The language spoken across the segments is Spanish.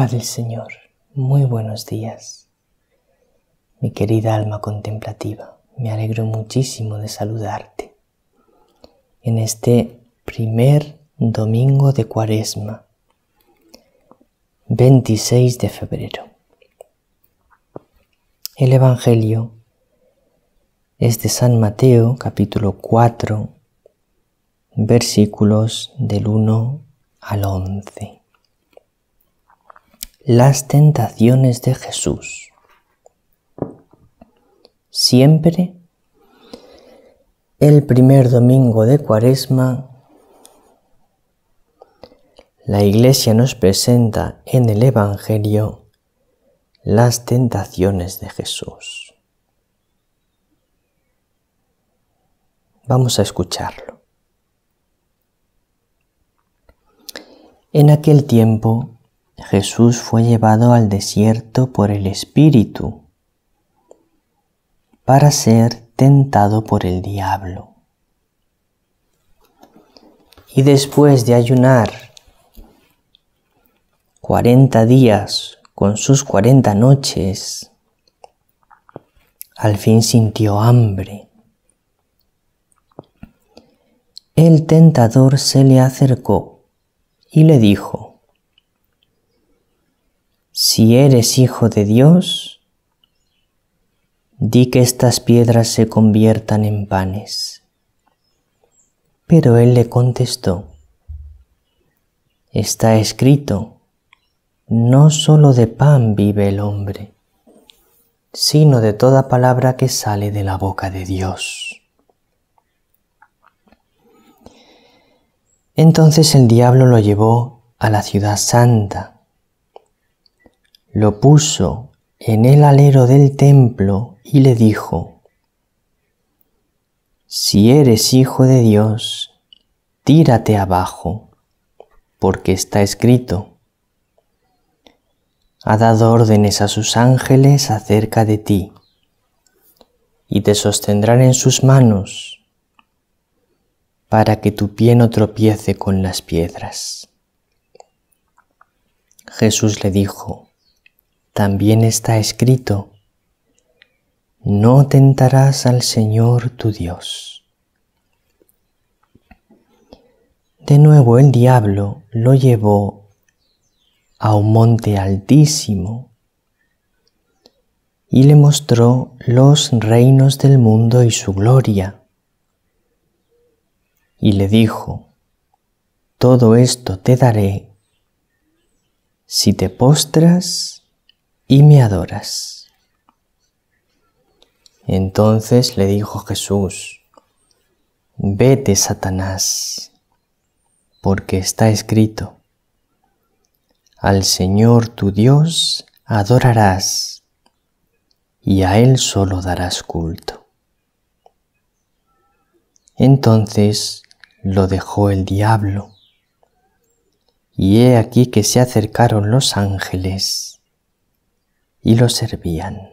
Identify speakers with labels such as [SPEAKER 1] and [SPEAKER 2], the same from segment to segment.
[SPEAKER 1] del Señor, muy buenos días. Mi querida alma contemplativa, me alegro muchísimo de saludarte. En este primer domingo de Cuaresma, 26 de febrero. El Evangelio es de San Mateo capítulo 4, versículos del 1 al 11 las tentaciones de Jesús. Siempre el primer domingo de Cuaresma, la Iglesia nos presenta en el Evangelio las tentaciones de Jesús. Vamos a escucharlo. En aquel tiempo, Jesús fue llevado al desierto por el Espíritu para ser tentado por el diablo. Y después de ayunar cuarenta días con sus cuarenta noches, al fin sintió hambre. El tentador se le acercó y le dijo, si eres hijo de Dios, di que estas piedras se conviertan en panes. Pero él le contestó, está escrito, no sólo de pan vive el hombre, sino de toda palabra que sale de la boca de Dios. Entonces el diablo lo llevó a la ciudad santa, lo puso en el alero del templo y le dijo, Si eres hijo de Dios, tírate abajo, porque está escrito, ha dado órdenes a sus ángeles acerca de ti, y te sostendrán en sus manos, para que tu pie no tropiece con las piedras. Jesús le dijo, también está escrito, no tentarás al Señor tu Dios. De nuevo el diablo lo llevó a un monte altísimo y le mostró los reinos del mundo y su gloria. Y le dijo, todo esto te daré si te postras y me adoras. Entonces le dijo Jesús, Vete, Satanás, porque está escrito, Al Señor tu Dios adorarás, y a Él solo darás culto. Entonces lo dejó el diablo, y he aquí que se acercaron los ángeles y lo servían.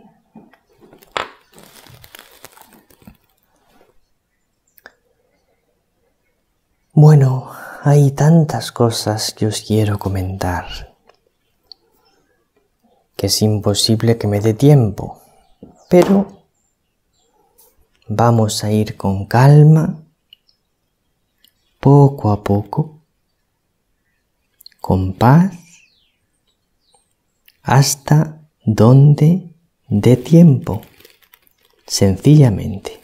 [SPEAKER 1] Bueno, hay tantas cosas que os quiero comentar que es imposible que me dé tiempo, pero vamos a ir con calma, poco a poco, con paz, hasta donde De tiempo, sencillamente.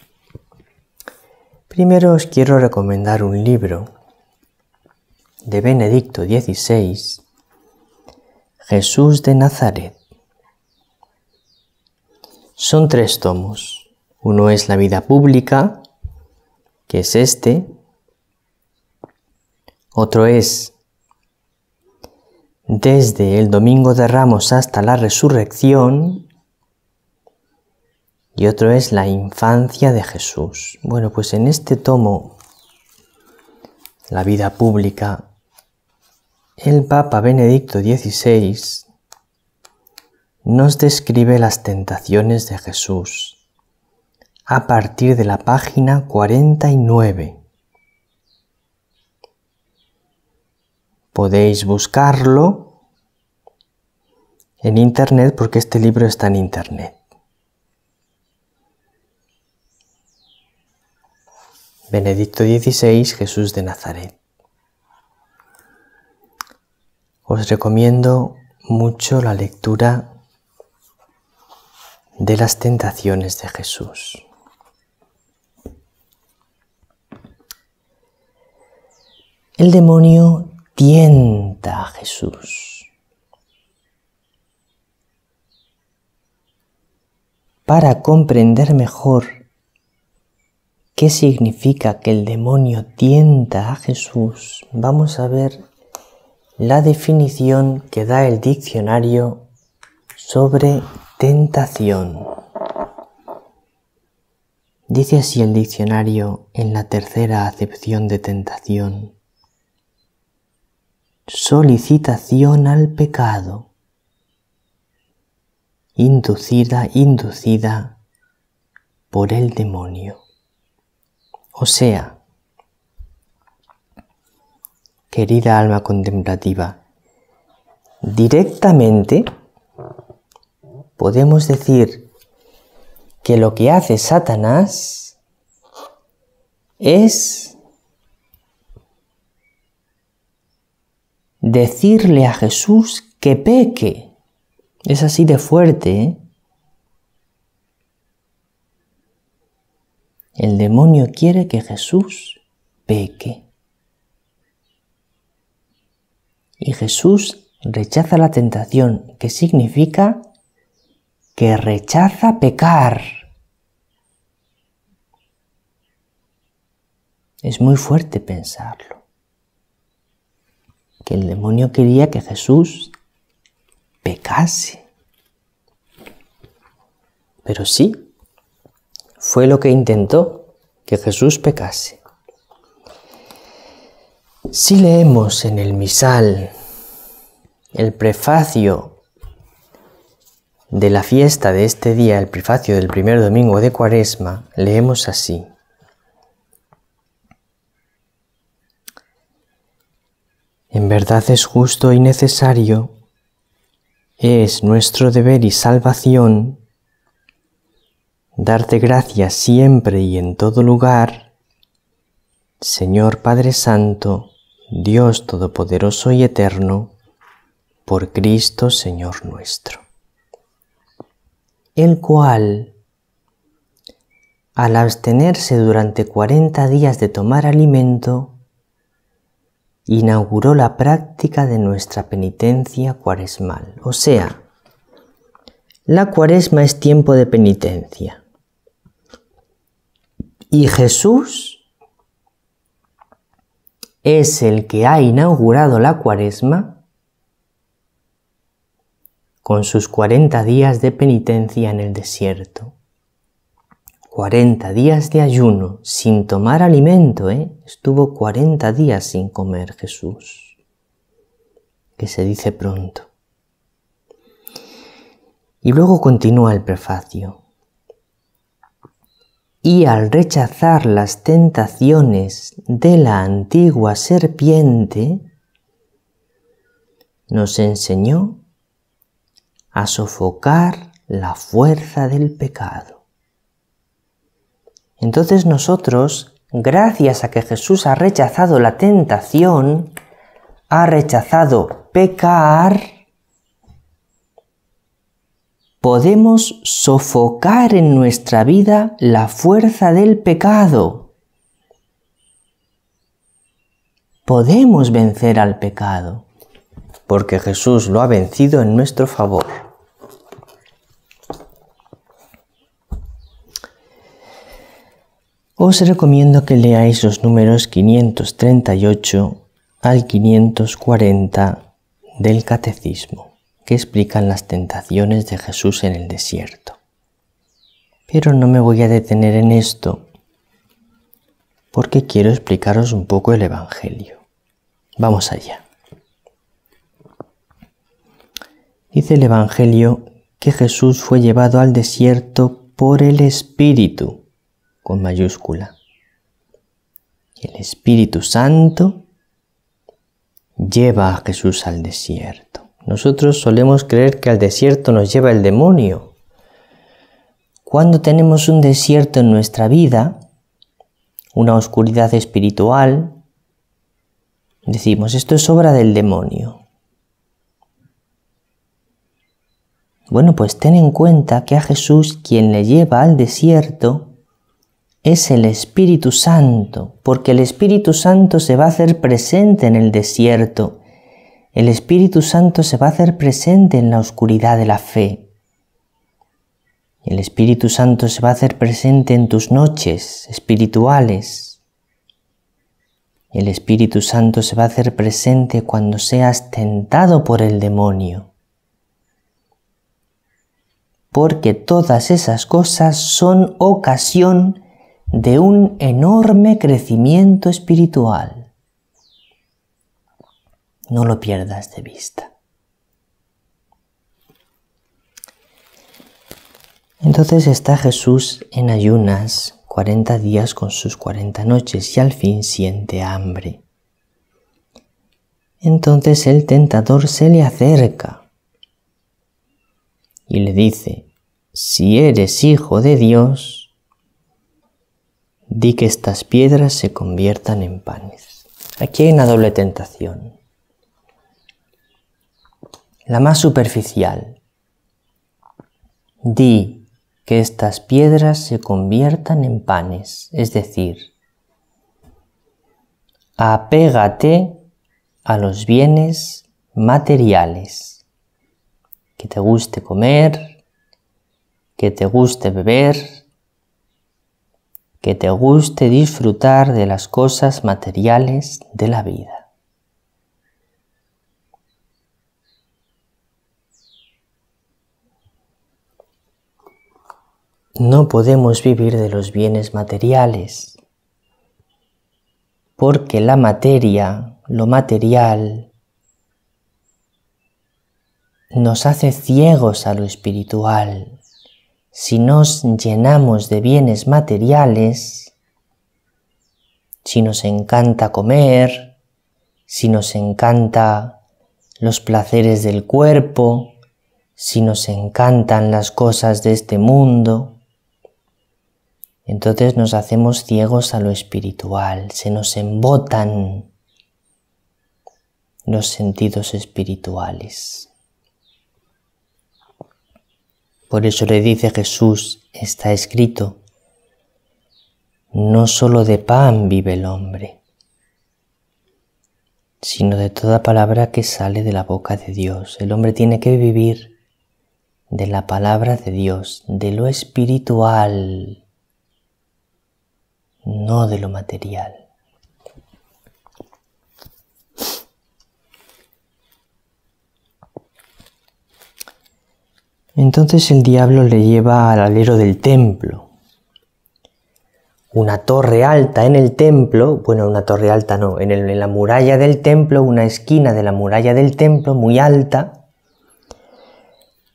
[SPEAKER 1] Primero os quiero recomendar un libro de Benedicto XVI, Jesús de Nazaret. Son tres tomos. Uno es la vida pública, que es este. Otro es desde el Domingo de Ramos hasta la Resurrección, y otro es la infancia de Jesús. Bueno, pues en este tomo, la vida pública, el Papa Benedicto XVI nos describe las tentaciones de Jesús a partir de la página 49. Podéis buscarlo en Internet porque este libro está en Internet. Benedicto XVI, Jesús de Nazaret. Os recomiendo mucho la lectura de las tentaciones de Jesús. El demonio tienta a Jesús para comprender mejor qué significa que el demonio tienta a Jesús, vamos a ver la definición que da el diccionario sobre tentación. Dice así el diccionario en la tercera acepción de tentación solicitación al pecado. Inducida, inducida por el demonio. O sea, querida alma contemplativa, directamente podemos decir que lo que hace Satanás es decirle a Jesús que peque. Es así de fuerte. ¿eh? El demonio quiere que Jesús peque. Y Jesús rechaza la tentación, que significa que rechaza pecar. Es muy fuerte pensarlo que el demonio quería que Jesús pecase. Pero sí, fue lo que intentó, que Jesús pecase. Si leemos en el misal el prefacio de la fiesta de este día, el prefacio del primer domingo de Cuaresma, leemos así. En verdad es justo y necesario, es nuestro deber y salvación darte gracias siempre y en todo lugar, Señor Padre Santo, Dios Todopoderoso y Eterno, por Cristo Señor nuestro, el cual, al abstenerse durante cuarenta días de tomar alimento, inauguró la práctica de nuestra penitencia cuaresmal. O sea, la cuaresma es tiempo de penitencia. Y Jesús es el que ha inaugurado la cuaresma con sus 40 días de penitencia en el desierto. 40 días de ayuno sin tomar alimento, ¿eh? estuvo 40 días sin comer Jesús, que se dice pronto. Y luego continúa el prefacio. Y al rechazar las tentaciones de la antigua serpiente, nos enseñó a sofocar la fuerza del pecado. Entonces nosotros, gracias a que Jesús ha rechazado la tentación, ha rechazado pecar, podemos sofocar en nuestra vida la fuerza del pecado. Podemos vencer al pecado, porque Jesús lo ha vencido en nuestro favor. Os recomiendo que leáis los números 538 al 540 del Catecismo, que explican las tentaciones de Jesús en el desierto. Pero no me voy a detener en esto porque quiero explicaros un poco el Evangelio. Vamos allá. Dice el Evangelio que Jesús fue llevado al desierto por el Espíritu con mayúscula. El Espíritu Santo lleva a Jesús al desierto. Nosotros solemos creer que al desierto nos lleva el demonio. Cuando tenemos un desierto en nuestra vida, una oscuridad espiritual, decimos, esto es obra del demonio. Bueno, pues ten en cuenta que a Jesús quien le lleva al desierto es el Espíritu Santo, porque el Espíritu Santo se va a hacer presente en el desierto. El Espíritu Santo se va a hacer presente en la oscuridad de la fe. El Espíritu Santo se va a hacer presente en tus noches espirituales. El Espíritu Santo se va a hacer presente cuando seas tentado por el demonio. Porque todas esas cosas son ocasión de un enorme crecimiento espiritual. No lo pierdas de vista. Entonces está Jesús en ayunas 40 días con sus 40 noches y al fin siente hambre. Entonces el tentador se le acerca y le dice, si eres hijo de Dios, di que estas piedras se conviertan en panes. Aquí hay una doble tentación. La más superficial. Di que estas piedras se conviertan en panes, es decir, apégate a los bienes materiales, que te guste comer, que te guste beber, que te guste disfrutar de las cosas materiales de la vida. No podemos vivir de los bienes materiales, porque la materia, lo material, nos hace ciegos a lo espiritual si nos llenamos de bienes materiales, si nos encanta comer, si nos encanta los placeres del cuerpo, si nos encantan las cosas de este mundo, entonces nos hacemos ciegos a lo espiritual, se nos embotan los sentidos espirituales. Por eso le dice Jesús, está escrito, no solo de pan vive el hombre, sino de toda palabra que sale de la boca de Dios. El hombre tiene que vivir de la palabra de Dios, de lo espiritual, no de lo material. Entonces el diablo le lleva al alero del templo. Una torre alta en el templo, bueno, una torre alta no, en, la muralla del templo, una esquina de la muralla del templo muy alta,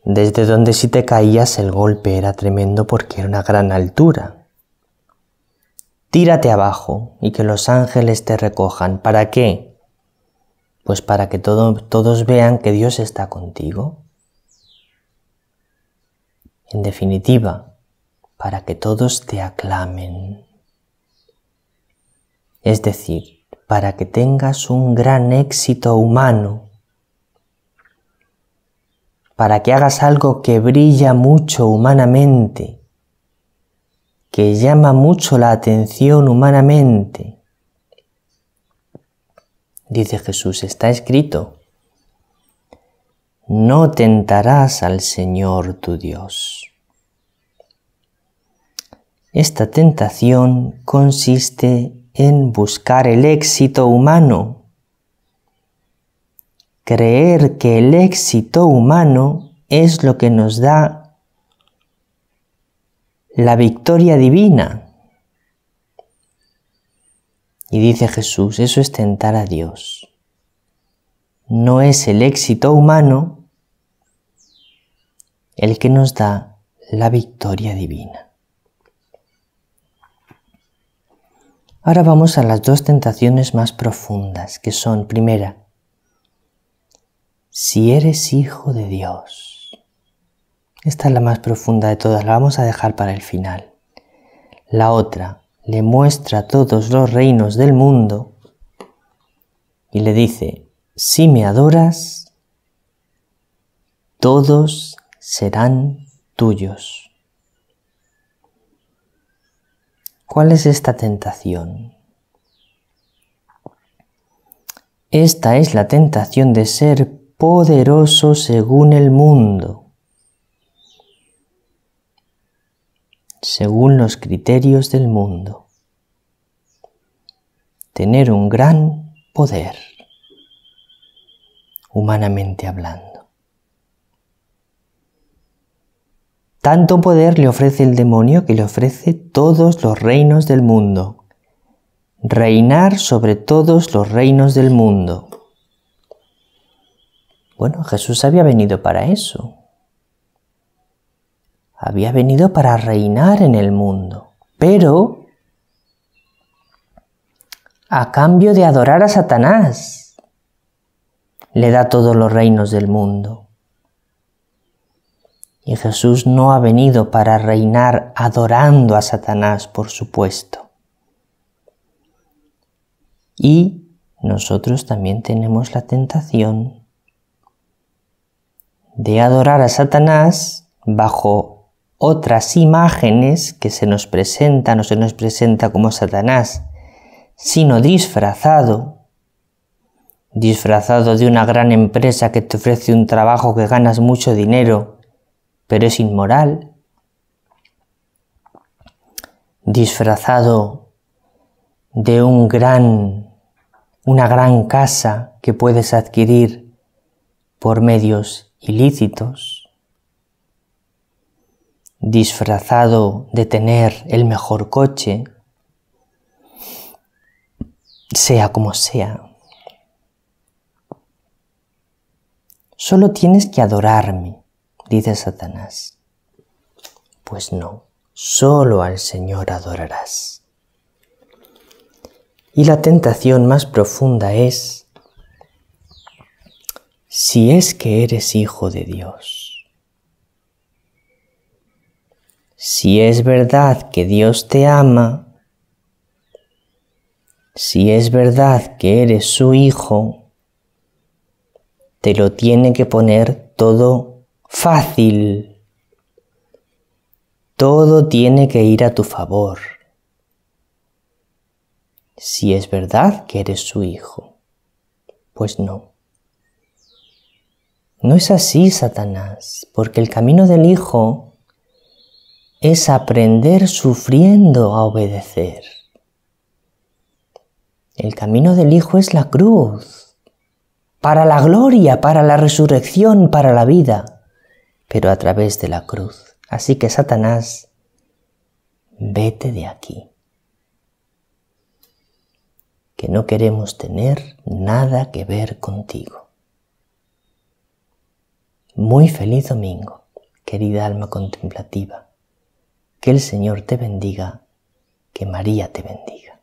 [SPEAKER 1] desde donde si te caías el golpe era tremendo porque era una gran altura. Tírate abajo y que los ángeles te recojan. ¿Para qué? Pues para que todos vean que Dios está contigo en definitiva, para que todos te aclamen. Es decir, para que tengas un gran éxito humano, para que hagas algo que brilla mucho humanamente, que llama mucho la atención humanamente. Dice Jesús, está escrito, no tentarás al Señor tu Dios. Esta tentación consiste en buscar el éxito humano, creer que el éxito humano es lo que nos da la victoria divina. Y dice Jesús, eso es tentar a Dios. No es el éxito humano el que nos da la victoria divina. Ahora vamos a las dos tentaciones más profundas, que son, primera, si eres hijo de Dios. Esta es la más profunda de todas, la vamos a dejar para el final. La otra le muestra todos los reinos del mundo y le dice, si me adoras, todos serán tuyos. ¿Cuál es esta tentación? Esta es la tentación de ser poderoso según el mundo, según los criterios del mundo. Tener un gran poder, humanamente hablando. Tanto poder le ofrece el demonio que le ofrece todos los reinos del mundo. Reinar sobre todos los reinos del mundo. Bueno, Jesús había venido para eso. Había venido para reinar en el mundo. Pero a cambio de adorar a Satanás, le da todos los reinos del mundo. Y Jesús no ha venido para reinar adorando a Satanás, por supuesto. Y nosotros también tenemos la tentación de adorar a Satanás bajo otras imágenes que se nos presentan o se nos presenta como Satanás, sino disfrazado, disfrazado de una gran empresa que te ofrece un trabajo que ganas mucho dinero, pero es inmoral, disfrazado de un gran, una gran casa que puedes adquirir por medios ilícitos, disfrazado de tener el mejor coche, sea como sea. Solo tienes que adorarme dice Satanás. Pues no, solo al Señor adorarás. Y la tentación más profunda es, si es que eres hijo de Dios, si es verdad que Dios te ama, si es verdad que eres su hijo, te lo tiene que poner todo fácil. Todo tiene que ir a tu favor. Si es verdad que eres su hijo, pues no. No es así, Satanás, porque el camino del hijo es aprender sufriendo a obedecer. El camino del Hijo es la cruz, para la gloria, para la resurrección, para la vida pero a través de la cruz. Así que Satanás, vete de aquí, que no queremos tener nada que ver contigo. Muy feliz domingo, querida alma contemplativa. Que el Señor te bendiga, que María te bendiga.